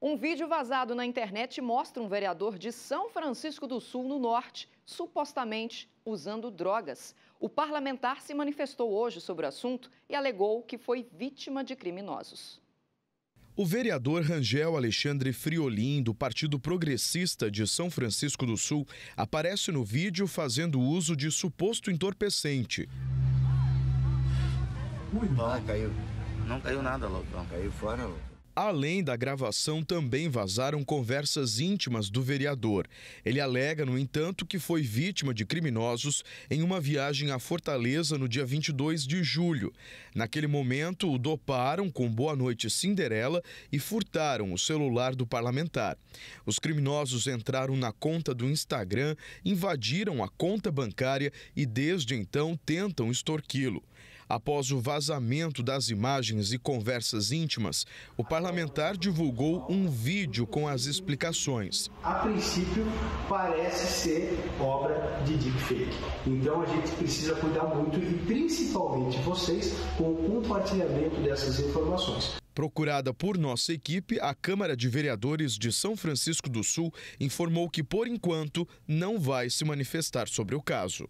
Um vídeo vazado na internet mostra um vereador de São Francisco do Sul, no Norte, supostamente usando drogas. O parlamentar se manifestou hoje sobre o assunto e alegou que foi vítima de criminosos. O vereador Rangel Alexandre Friolim, do Partido Progressista de São Francisco do Sul, aparece no vídeo fazendo uso de suposto entorpecente. Ui, não caiu. Não caiu nada, não Caiu fora, Além da gravação, também vazaram conversas íntimas do vereador. Ele alega, no entanto, que foi vítima de criminosos em uma viagem à Fortaleza no dia 22 de julho. Naquele momento, o doparam com Boa Noite Cinderela e furtaram o celular do parlamentar. Os criminosos entraram na conta do Instagram, invadiram a conta bancária e, desde então, tentam extorquilo. lo Após o vazamento das imagens e conversas íntimas, o parlamentar divulgou um vídeo com as explicações. A princípio, parece ser obra de deepfake. Então a gente precisa cuidar muito e principalmente vocês com o compartilhamento dessas informações. Procurada por nossa equipe, a Câmara de Vereadores de São Francisco do Sul informou que, por enquanto, não vai se manifestar sobre o caso.